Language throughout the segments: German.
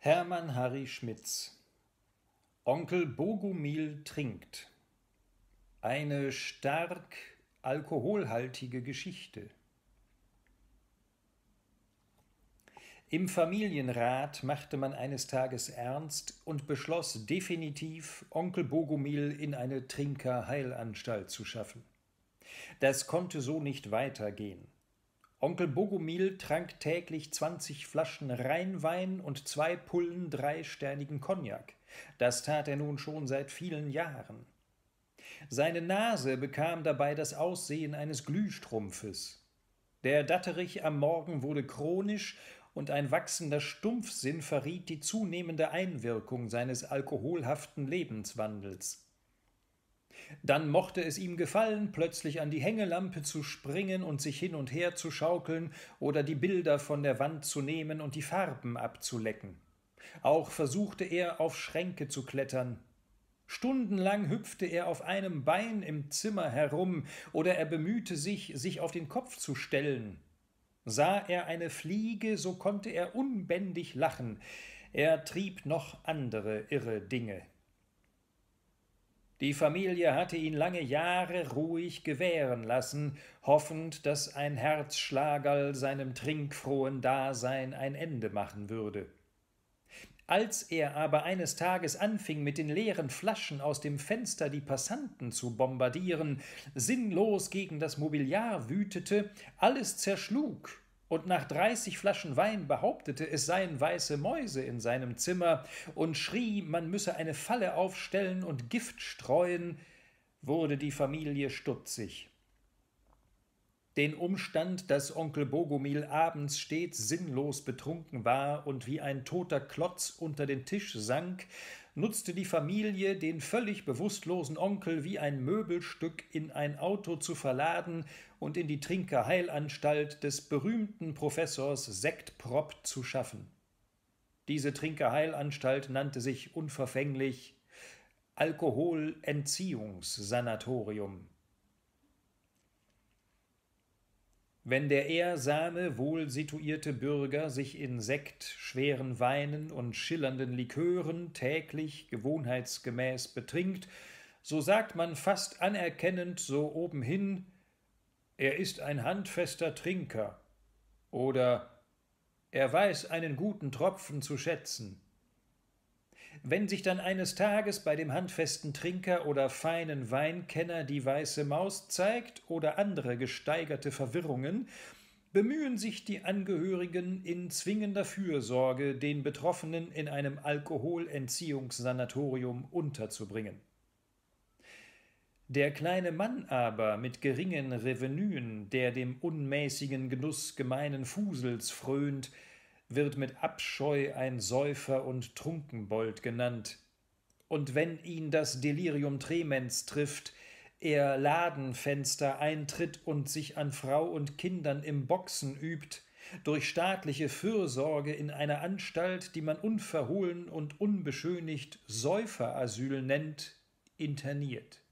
Hermann Harry Schmitz Onkel Bogumil trinkt Eine stark alkoholhaltige Geschichte Im Familienrat machte man eines Tages ernst und beschloss definitiv, Onkel Bogumil in eine Trinkerheilanstalt zu schaffen. Das konnte so nicht weitergehen. Onkel Bogumil trank täglich 20 Flaschen Rheinwein und zwei Pullen dreisternigen Cognac. Das tat er nun schon seit vielen Jahren. Seine Nase bekam dabei das Aussehen eines Glühstrumpfes. Der Datterich am Morgen wurde chronisch und ein wachsender Stumpfsinn verriet die zunehmende Einwirkung seines alkoholhaften Lebenswandels. Dann mochte es ihm gefallen, plötzlich an die Hängelampe zu springen und sich hin und her zu schaukeln oder die Bilder von der Wand zu nehmen und die Farben abzulecken. Auch versuchte er, auf Schränke zu klettern. Stundenlang hüpfte er auf einem Bein im Zimmer herum oder er bemühte sich, sich auf den Kopf zu stellen. Sah er eine Fliege, so konnte er unbändig lachen. Er trieb noch andere irre Dinge. Die Familie hatte ihn lange Jahre ruhig gewähren lassen, hoffend, dass ein Herzschlagerl seinem trinkfrohen Dasein ein Ende machen würde. Als er aber eines Tages anfing, mit den leeren Flaschen aus dem Fenster die Passanten zu bombardieren, sinnlos gegen das Mobiliar wütete, alles zerschlug und nach dreißig Flaschen Wein behauptete, es seien weiße Mäuse in seinem Zimmer und schrie, man müsse eine Falle aufstellen und Gift streuen, wurde die Familie stutzig. Den Umstand, dass Onkel Bogomil abends stets sinnlos betrunken war und wie ein toter Klotz unter den Tisch sank, nutzte die Familie den völlig bewusstlosen Onkel wie ein Möbelstück in ein Auto zu verladen und in die Trinkerheilanstalt des berühmten Professors Sektprop zu schaffen. Diese Trinkerheilanstalt nannte sich unverfänglich Alkoholentziehungssanatorium. Wenn der ehrsame, wohlsituierte Bürger sich in Sekt, schweren Weinen und schillernden Likören täglich gewohnheitsgemäß betrinkt, so sagt man fast anerkennend so obenhin, er ist ein handfester Trinker oder er weiß einen guten Tropfen zu schätzen. Wenn sich dann eines Tages bei dem handfesten Trinker oder feinen Weinkenner die weiße Maus zeigt oder andere gesteigerte Verwirrungen, bemühen sich die Angehörigen in zwingender Fürsorge, den Betroffenen in einem Alkoholentziehungssanatorium unterzubringen. Der kleine Mann aber mit geringen Revenuen, der dem unmäßigen Genuss gemeinen Fusels frönt, wird mit Abscheu ein Säufer und Trunkenbold genannt. Und wenn ihn das Delirium tremens trifft, er Ladenfenster eintritt und sich an Frau und Kindern im Boxen übt, durch staatliche Fürsorge in einer Anstalt, die man unverhohlen und unbeschönigt Säuferasyl nennt, interniert.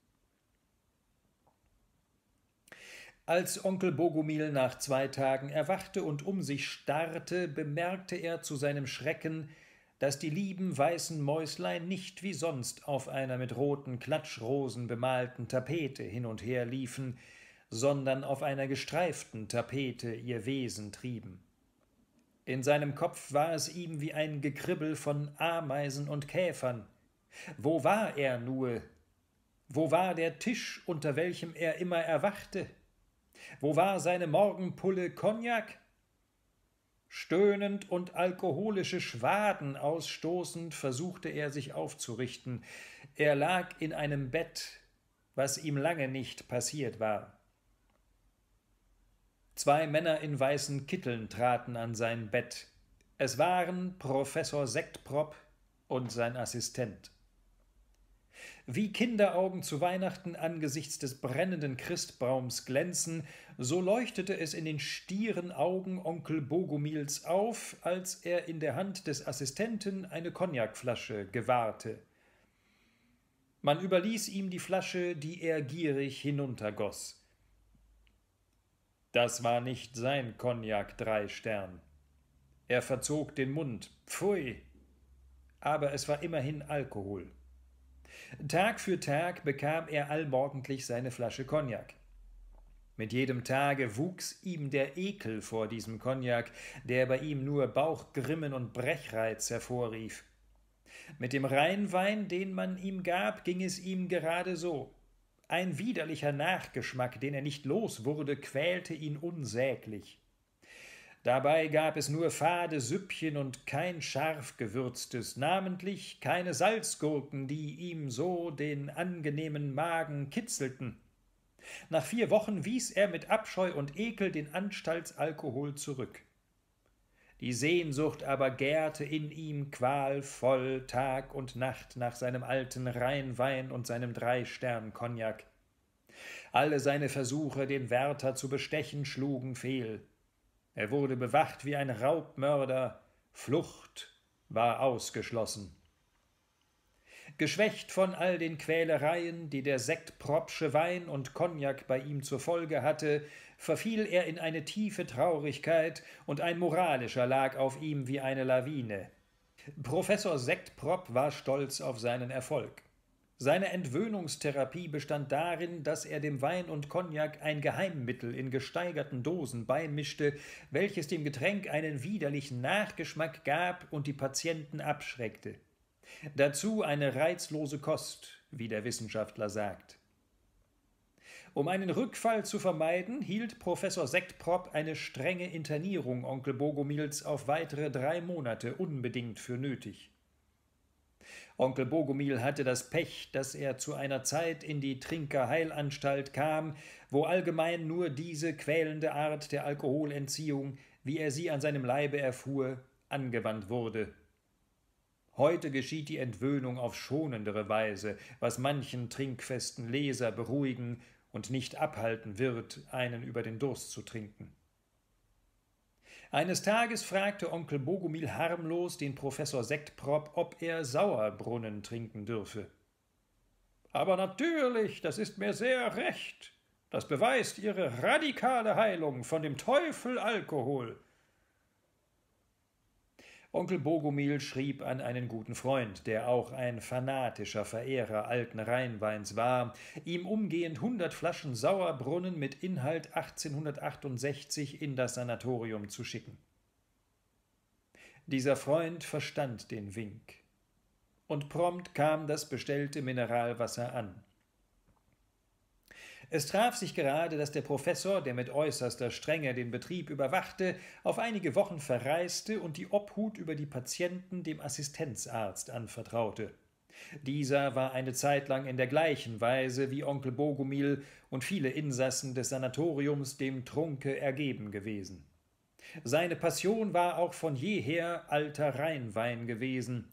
Als Onkel Bogumil nach zwei Tagen erwachte und um sich starrte, bemerkte er zu seinem Schrecken, dass die lieben weißen Mäuslein nicht wie sonst auf einer mit roten Klatschrosen bemalten Tapete hin und her liefen, sondern auf einer gestreiften Tapete ihr Wesen trieben. In seinem Kopf war es ihm wie ein Gekribbel von Ameisen und Käfern. Wo war er nur? Wo war der Tisch, unter welchem er immer erwachte? Wo war seine Morgenpulle Cognac? Stöhnend und alkoholische Schwaden ausstoßend versuchte er sich aufzurichten. Er lag in einem Bett, was ihm lange nicht passiert war. Zwei Männer in weißen Kitteln traten an sein Bett. Es waren Professor Sektprop und sein Assistent. Wie Kinderaugen zu Weihnachten angesichts des brennenden Christbaums glänzen, so leuchtete es in den stieren Augen Onkel Bogumils auf, als er in der Hand des Assistenten eine Kognakflasche gewahrte. Man überließ ihm die Flasche, die er gierig hinuntergoss. Das war nicht sein Kognak drei Stern. Er verzog den Mund. Pfui. Aber es war immerhin Alkohol. Tag für Tag bekam er allmorgendlich seine Flasche Cognac. Mit jedem Tage wuchs ihm der Ekel vor diesem Cognac, der bei ihm nur Bauchgrimmen und Brechreiz hervorrief. Mit dem Rheinwein, den man ihm gab, ging es ihm gerade so. Ein widerlicher Nachgeschmack, den er nicht los wurde, quälte ihn unsäglich. Dabei gab es nur fade Süppchen und kein scharf gewürztes, namentlich keine Salzgurken, die ihm so den angenehmen Magen kitzelten. Nach vier Wochen wies er mit Abscheu und Ekel den Anstaltsalkohol zurück. Die Sehnsucht aber gärte in ihm qualvoll Tag und Nacht nach seinem alten Rheinwein und seinem Drei-Stern-Cognac. Alle seine Versuche, den Wärter zu bestechen, schlugen fehl. Er wurde bewacht wie ein Raubmörder, Flucht war ausgeschlossen. Geschwächt von all den Quälereien, die der sektpropsche Wein und Cognac bei ihm zur Folge hatte, verfiel er in eine tiefe Traurigkeit und ein moralischer lag auf ihm wie eine Lawine. Professor Sektprop war stolz auf seinen Erfolg. Seine Entwöhnungstherapie bestand darin, dass er dem Wein und Cognac ein Geheimmittel in gesteigerten Dosen beimischte, welches dem Getränk einen widerlichen Nachgeschmack gab und die Patienten abschreckte. Dazu eine reizlose Kost, wie der Wissenschaftler sagt. Um einen Rückfall zu vermeiden, hielt Professor Sektprop eine strenge Internierung Onkel Bogomils auf weitere drei Monate unbedingt für nötig. Onkel Bogumil hatte das Pech, dass er zu einer Zeit in die Trinkerheilanstalt kam, wo allgemein nur diese quälende Art der Alkoholentziehung, wie er sie an seinem Leibe erfuhr, angewandt wurde. Heute geschieht die Entwöhnung auf schonendere Weise, was manchen trinkfesten Leser beruhigen und nicht abhalten wird, einen über den Durst zu trinken. Eines Tages fragte Onkel Bogumil harmlos den Professor Sektprop, ob er Sauerbrunnen trinken dürfe. Aber natürlich, das ist mir sehr recht. Das beweist Ihre radikale Heilung von dem Teufel Alkohol. Onkel Bogumil schrieb an einen guten Freund, der auch ein fanatischer Verehrer alten Rheinweins war, ihm umgehend hundert Flaschen Sauerbrunnen mit Inhalt 1868 in das Sanatorium zu schicken. Dieser Freund verstand den Wink. Und prompt kam das bestellte Mineralwasser an. Es traf sich gerade, dass der Professor, der mit äußerster Strenge den Betrieb überwachte, auf einige Wochen verreiste und die Obhut über die Patienten dem Assistenzarzt anvertraute. Dieser war eine Zeit lang in der gleichen Weise wie Onkel Bogumil und viele Insassen des Sanatoriums dem Trunke ergeben gewesen. Seine Passion war auch von jeher alter Rheinwein gewesen.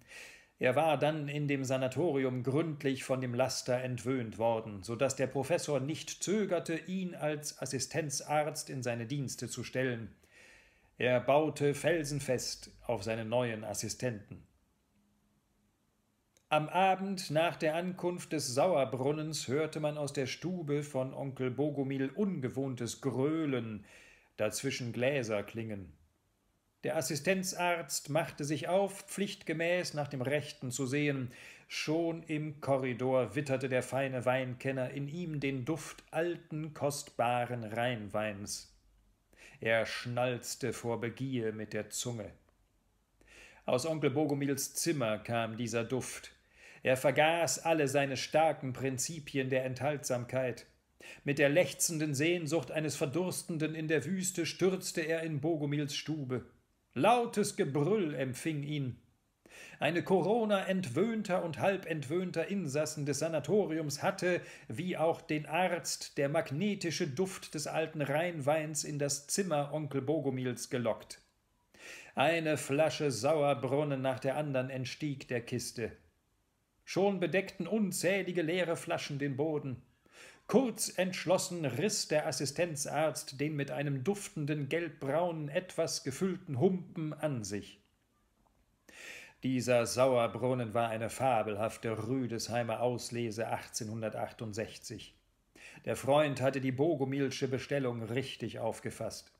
Er war dann in dem Sanatorium gründlich von dem Laster entwöhnt worden, so daß der Professor nicht zögerte, ihn als Assistenzarzt in seine Dienste zu stellen. Er baute felsenfest auf seinen neuen Assistenten. Am Abend nach der Ankunft des Sauerbrunnens hörte man aus der Stube von Onkel Bogumil ungewohntes Gröhlen, dazwischen Gläser klingen. Der Assistenzarzt machte sich auf, pflichtgemäß nach dem Rechten zu sehen. Schon im Korridor witterte der feine Weinkenner in ihm den Duft alten, kostbaren Rheinweins. Er schnalzte vor Begier mit der Zunge. Aus Onkel Bogumils Zimmer kam dieser Duft. Er vergaß alle seine starken Prinzipien der Enthaltsamkeit. Mit der lechzenden Sehnsucht eines Verdurstenden in der Wüste stürzte er in Bogumils Stube. Lautes Gebrüll empfing ihn. Eine Corona entwöhnter und halb entwöhnter Insassen des Sanatoriums hatte, wie auch den Arzt, der magnetische Duft des alten Rheinweins in das Zimmer Onkel Bogomils gelockt. Eine Flasche Sauerbrunnen nach der anderen entstieg der Kiste. Schon bedeckten unzählige leere Flaschen den Boden. Kurz entschlossen riss der Assistenzarzt den mit einem duftenden gelbbraunen etwas gefüllten Humpen an sich. Dieser Sauerbrunnen war eine fabelhafte Rüdesheimer Auslese 1868. Der Freund hatte die Bogomilsche Bestellung richtig aufgefasst.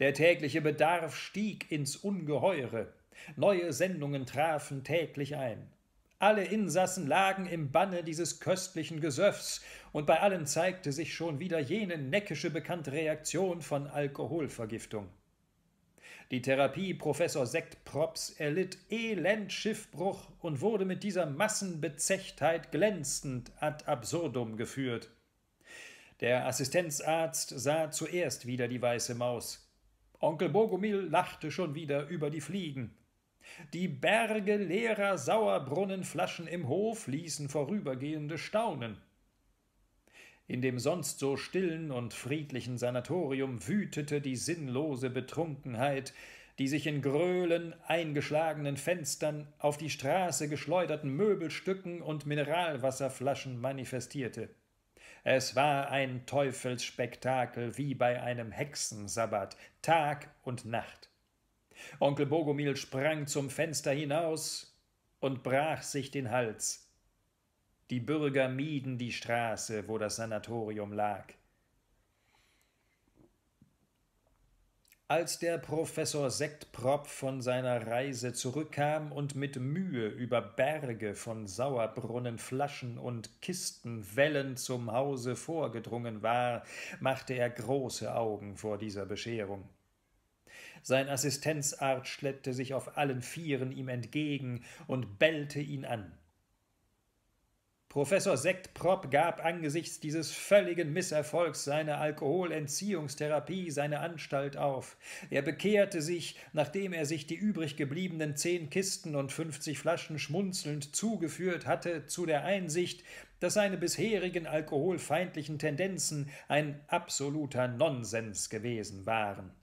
Der tägliche Bedarf stieg ins Ungeheure. Neue Sendungen trafen täglich ein. Alle Insassen lagen im Banne dieses köstlichen Gesöffs, und bei allen zeigte sich schon wieder jene neckische bekannte Reaktion von Alkoholvergiftung. Die Therapie Professor Sektprops erlitt elend Schiffbruch und wurde mit dieser Massenbezechtheit glänzend ad absurdum geführt. Der Assistenzarzt sah zuerst wieder die weiße Maus. Onkel Bogumil lachte schon wieder über die Fliegen. Die Berge leerer Sauerbrunnenflaschen im Hof ließen Vorübergehende staunen. In dem sonst so stillen und friedlichen Sanatorium wütete die sinnlose Betrunkenheit, die sich in Gröhlen, eingeschlagenen Fenstern, auf die Straße geschleuderten Möbelstücken und Mineralwasserflaschen manifestierte. Es war ein Teufelsspektakel wie bei einem Hexensabbat, Tag und Nacht. Onkel Bogomil sprang zum Fenster hinaus und brach sich den Hals. Die Bürger mieden die Straße, wo das Sanatorium lag. Als der Professor Sektpropf von seiner Reise zurückkam und mit Mühe über Berge von Sauerbrunnen, Flaschen und Kistenwellen zum Hause vorgedrungen war, machte er große Augen vor dieser Bescherung. Sein Assistenzarzt schleppte sich auf allen Vieren ihm entgegen und bellte ihn an. Professor Sektprop gab angesichts dieses völligen Misserfolgs seiner Alkoholentziehungstherapie seine Anstalt auf. Er bekehrte sich, nachdem er sich die übrig gebliebenen zehn Kisten und fünfzig Flaschen schmunzelnd zugeführt hatte, zu der Einsicht, dass seine bisherigen alkoholfeindlichen Tendenzen ein absoluter Nonsens gewesen waren.